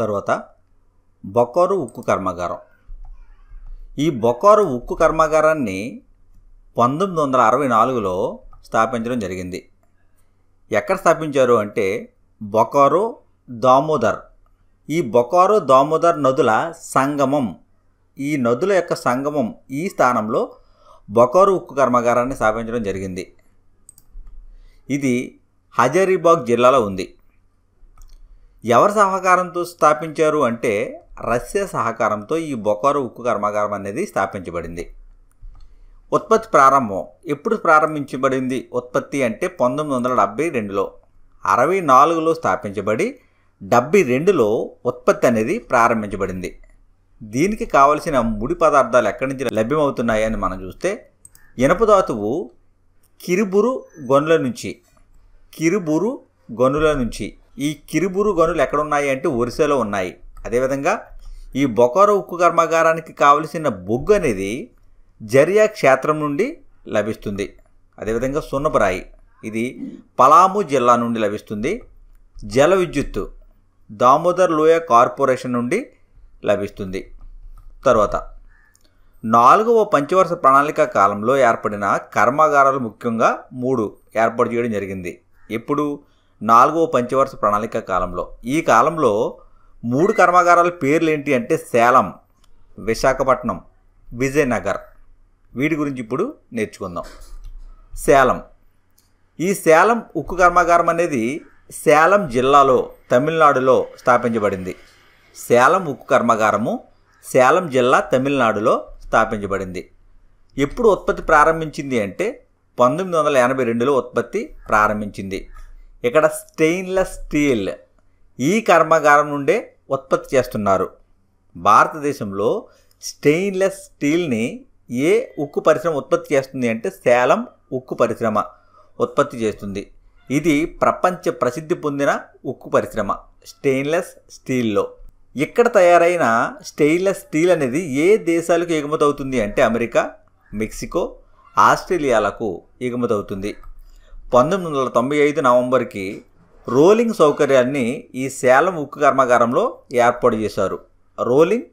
తర్వాత బొకారు ఉక్కు కర్మాగారం ఈ బొకారు ఉక్కు కర్మాగారాన్ని పంతొమ్మిది వందల అరవై నాలుగులో స్థాపించడం జరిగింది ఎక్కడ స్థాపించారు అంటే బొకారు దామోదర్ ఈ బొకారు దామోదర్ నదుల సంగమం ఈ నదుల యొక్క సంగమం ఈ స్థానంలో బొకారు ఉక్కు కర్మాగారాన్ని స్థాపించడం జరిగింది ఇది హజరీబాగ్ జిల్లాలో ఉంది ఎవరి సహకారంతో స్థాపించారు అంటే రష్యా సహకారంతో ఈ బొకారు ఉక్కు కర్మాగారం అనేది స్థాపించబడింది ఉత్పత్తి ప్రారంభం ఎప్పుడు ప్రారంభించబడింది ఉత్పత్తి అంటే పంతొమ్మిది వందల డెబ్బై రెండులో అరవై నాలుగులో స్థాపించబడి డెబ్బై రెండులో ఉత్పత్తి అనేది ప్రారంభించబడింది దీనికి కావలసిన ముడి పదార్థాలు ఎక్కడి నుంచి లభ్యమవుతున్నాయని మనం చూస్తే ఇనపధాతువు కిరుబురు గనుల నుంచి కిరుబురు గనుల నుంచి ఈ కిరుబురు గనులు ఎక్కడున్నాయి అంటే ఒరిసాలో ఉన్నాయి అదేవిధంగా ఈ బొకారో ఉక్కు కర్మాగారానికి కావలసిన బొగ్గు అనేది జరియా క్షేత్రం నుండి లభిస్తుంది అదేవిధంగా సున్నపరాయి ఇది పలాము జిల్లా నుండి లభిస్తుంది జల విద్యుత్తు దామోదర్ లోయ కార్పొరేషన్ నుండి లభిస్తుంది తర్వాత నాలుగవ పంచవర్ష ప్రణాళిక కాలంలో ఏర్పడిన కర్మాగారాలు ముఖ్యంగా మూడు ఏర్పాటు చేయడం జరిగింది ఎప్పుడు నాలుగవ పంచవర్ష ప్రణాళిక కాలంలో ఈ కాలంలో మూడు కర్మాగారాల పేర్లు ఏంటి అంటే సేలం విశాఖపట్నం విజయనగర్ వీటి గురించి ఇప్పుడు నేర్చుకుందాం సేలం ఈ సేలం ఉక్కు కర్మాగారం అనేది సేలం జిల్లాలో తమిళనాడులో స్థాపించబడింది సేలం ఉక్కు కర్మాగారము సేలం జిల్లా తమిళనాడులో స్థాపించబడింది ఎప్పుడు ఉత్పత్తి ప్రారంభించింది అంటే పంతొమ్మిది వందల ఎనభై రెండులో ఉత్పత్తి ప్రారంభించింది ఇక్కడ స్టెయిన్లెస్ స్టీల్ ఈ కర్మాగారం నుండే ఉత్పత్తి చేస్తున్నారు భారతదేశంలో స్టెయిన్లెస్ స్టీల్ని ఏ ఉక్కు పరిశ్రమ ఉత్పత్తి చేస్తుంది అంటే సేలం ఉక్కు పరిశ్రమ ఉత్పత్తి చేస్తుంది ఇది ప్రపంచ ప్రసిద్ధి పొందిన ఉక్కు పరిశ్రమ స్టెయిన్లెస్ స్టీల్లో ఇక్కడ తయారైన స్టెయిన్లెస్ స్టీల్ అనేది ఏ దేశాలకు ఎగుమతి అవుతుంది అంటే అమెరికా మెక్సికో ఆస్ట్రేలియాలకు ఎగుమతి అవుతుంది పంతొమ్మిది వందల తొంభై ఐదు నవంబర్కి రోలింగ్ సౌకర్యాన్ని ఈ సేలం ఉక్కు కర్మాగారంలో ఏర్పాటు చేశారు రోలింగ్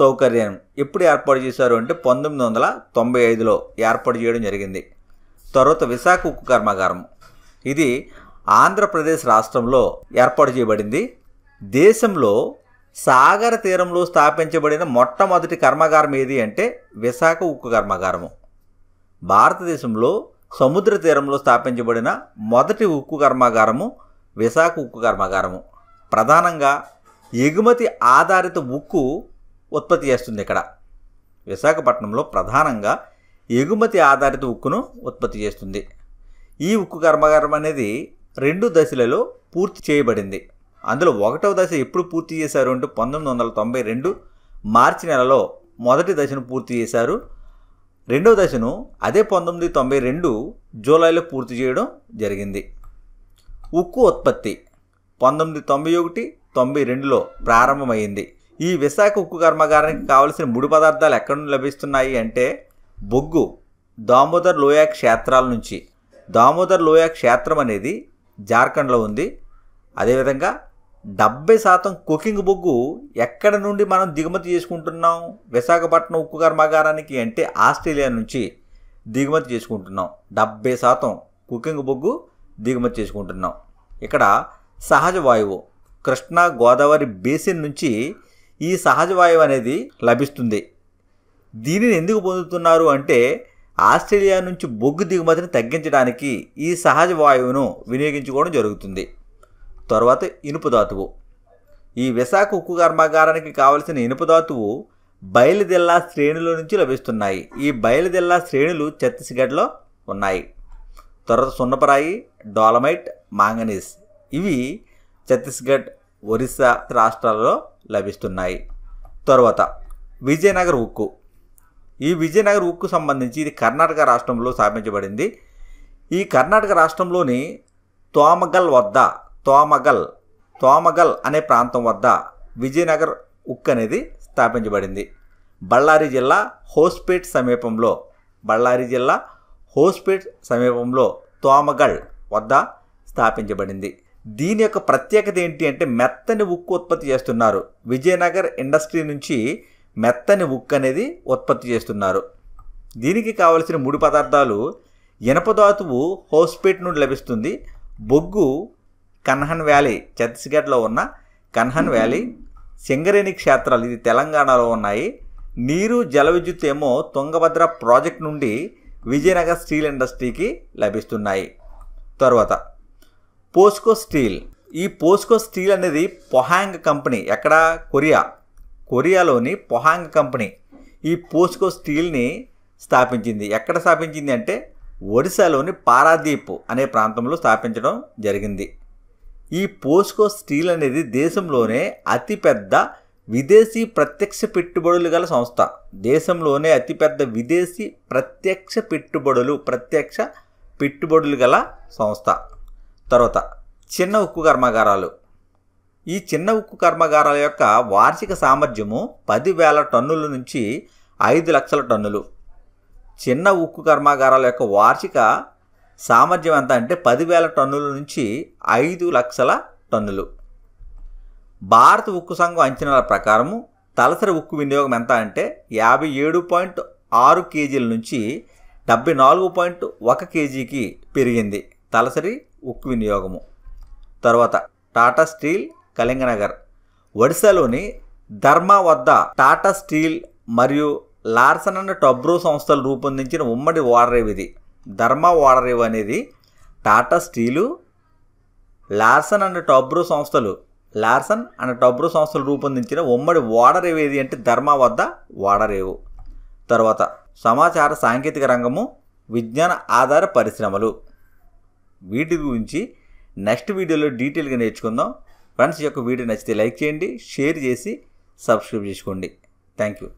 సౌకర్యం ఎప్పుడు ఏర్పాటు చేశారు అంటే పంతొమ్మిది వందల తొంభై ఐదులో ఏర్పాటు చేయడం జరిగింది తర్వాత విశాఖ ఉక్కు కర్మాగారం ఇది ఆంధ్రప్రదేశ్ రాష్ట్రంలో ఏర్పాటు చేయబడింది దేశంలో సాగర తీరంలో స్థాపించబడిన మొట్టమొదటి కర్మాగారం ఏది అంటే విశాఖ ఉక్కు కర్మాగారము భారతదేశంలో సముద్ర తీరంలో స్థాపించబడిన మొదటి ఉక్కు కర్మాగారము విశాఖ ఉక్కు కర్మాగారము ప్రధానంగా ఎగుమతి ఆధారిత ఉక్కు ఉత్పత్తి చేస్తుంది ఇక్కడ విశాఖపట్నంలో ప్రధానంగా ఎగుమతి ఆధారిత ఉక్కును ఉత్పత్తి చేస్తుంది ఈ ఉక్కు కర్మాగారం అనేది రెండు దశలలో పూర్తి చేయబడింది అందులో ఒకటవ దశ ఎప్పుడు పూర్తి చేశారు అంటే పంతొమ్మిది వందల తొంభై రెండు మార్చి నెలలో మొదటి దశను పూర్తి చేశారు రెండో దశను అదే పంతొమ్మిది తొంభై రెండు జూలైలో పూర్తి చేయడం జరిగింది ఉక్కు ఉత్పత్తి పంతొమ్మిది తొంభై ఒకటి తొంభై రెండులో ప్రారంభమైంది ఈ విశాఖ ఉక్కు కర్మాగారానికి కావలసిన ముడి పదార్థాలు ఎక్కడ లభిస్తున్నాయి అంటే బొగ్గు దామోదర్ లోయా క్షేత్రాల నుంచి దామోదర్ లోయా క్షేత్రం అనేది జార్ఖండ్లో ఉంది అదేవిధంగా డెబ్బై శాతం కుకింగ్ బొగ్గు ఎక్కడ నుండి మనం దిగుమతి చేసుకుంటున్నాం విశాఖపట్నం ఉక్కు కర్మాగారానికి అంటే ఆస్ట్రేలియా నుంచి దిగుమతి చేసుకుంటున్నాం డెబ్బై శాతం కుకింగ్ బొగ్గు దిగుమతి చేసుకుంటున్నాం ఇక్కడ సహజ వాయువు కృష్ణా గోదావరి బేసిన్ నుంచి ఈ సహజ వాయువు అనేది లభిస్తుంది దీనిని ఎందుకు పొందుతున్నారు అంటే ఆస్ట్రేలియా నుంచి బొగ్గు దిగుమతిని తగ్గించడానికి ఈ సహజ వాయువును వినియోగించుకోవడం జరుగుతుంది తర్వాత ఇనుపు ధాతువు ఈ విశాఖ ఉక్కు కర్మాగారానికి కావలసిన ఇనుపు ధాతువు బయలుదెల్లా శ్రేణుల నుంచి లభిస్తున్నాయి ఈ బయలుదెల్లా శ్రేణులు ఛత్తీస్గఢ్లో ఉన్నాయి తర్వాత సున్నపరాయి డోలమైట్ మాంగనీస్ ఇవి ఛత్తీస్గఢ్ ఒరిస్సా రాష్ట్రాలలో లభిస్తున్నాయి తర్వాత విజయనగర్ ఉక్కు ఈ విజయనగర్ ఉక్కు సంబంధించి ఇది కర్ణాటక రాష్ట్రంలో స్థాపించబడింది ఈ కర్ణాటక రాష్ట్రంలోని తోమగల్ వద్ద తోమగల్ తోమగల్ అనే ప్రాంతం వద్ద విజయనగర్ ఉక్ అనేది స్థాపించబడింది బళ్ళారి జిల్లా హోస్పేట్ సమీపంలో బళ్ళారి జిల్లా హోస్పేట్ సమీపంలో తోమగల్ వద్ద స్థాపించబడింది దీని యొక్క ప్రత్యేకత ఏంటి అంటే మెత్తని ఉక్కు ఉత్పత్తి చేస్తున్నారు విజయనగర్ ఇండస్ట్రీ నుంచి మెత్తని ఉక్కు అనేది ఉత్పత్తి చేస్తున్నారు దీనికి కావలసిన ముడి పదార్థాలు ఇనప ధాతువు హోస్పేట్ నుండి లభిస్తుంది బొగ్గు కన్హన్ వ్యాలీ ఛత్తీస్గఢ్లో ఉన్న కన్హన్ వ్యాలీ సింగరేణి క్షేత్రాలు ఇది తెలంగాణలో ఉన్నాయి నీరు జల విద్యుత్ ఏమో తుంగభద్ర ప్రాజెక్ట్ నుండి విజయనగర్ స్టీల్ ఇండస్ట్రీకి లభిస్తున్నాయి తర్వాత పోస్కో స్టీల్ ఈ పోస్కో స్టీల్ అనేది పొహాంగ్ కంపెనీ ఎక్కడ కొరియా కొరియాలోని పొహాంగ్ కంపెనీ ఈ పోస్కో స్టీల్ని స్థాపించింది ఎక్కడ స్థాపించింది అంటే ఒడిశాలోని పారాదీప్ అనే ప్రాంతంలో స్థాపించడం జరిగింది ఈ పోస్కో స్టీల్ అనేది దేశంలోనే అతిపెద్ద విదేశీ ప్రత్యక్ష పెట్టుబడులు గల సంస్థ దేశంలోనే అతిపెద్ద విదేశీ ప్రత్యక్ష పెట్టుబడులు ప్రత్యక్ష పెట్టుబడులు గల సంస్థ తర్వాత చిన్న ఉక్కు కర్మాగారాలు ఈ చిన్న ఉక్కు కర్మాగారాల యొక్క వార్షిక సామర్థ్యము పదివేల టన్నుల నుంచి ఐదు లక్షల టన్నులు చిన్న ఉక్కు కర్మాగారాల యొక్క వార్షిక సామర్థ్యం ఎంత అంటే పదివేల టన్నుల నుంచి ఐదు లక్షల టన్నులు భారత ఉక్కు సంఘం అంచనాల ప్రకారము తలసరి ఉక్కు వినియోగం ఎంత అంటే యాభై ఏడు పాయింట్ ఆరు కేజీల నుంచి డెబ్బై నాలుగు పాయింట్ ఒక కేజీకి పెరిగింది తలసరి ఉక్కు వినియోగము తర్వాత టాటా స్టీల్ కళింగనగర్ ఒడిశాలోని ధర్మా వద్ద టాటా స్టీల్ మరియు లార్సన్ అండ్ టబ్రో సంస్థలు రూపొందించిన ఉమ్మడి ఓడరేవ్ ధర్మ ఓడరివ్ అనేది టాటా స్టీలు లార్సన్ అండ్ టాబ్రో సంస్థలు లార్సన్ అండ్ టబ్రో సంస్థలు రూపొందించిన ఉమ్మడి ఓడరేవు ఏది అంటే ధర్మా వద్ద ఓడరేవు తర్వాత సమాచార సాంకేతిక రంగము విజ్ఞాన ఆధార పరిశ్రమలు వీటి గురించి నెక్స్ట్ వీడియోలో డీటెయిల్గా నేర్చుకుందాం ఫ్రెండ్స్ యొక్క వీడియో నచ్చితే లైక్ చేయండి షేర్ చేసి సబ్స్క్రైబ్ చేసుకోండి థ్యాంక్ యూ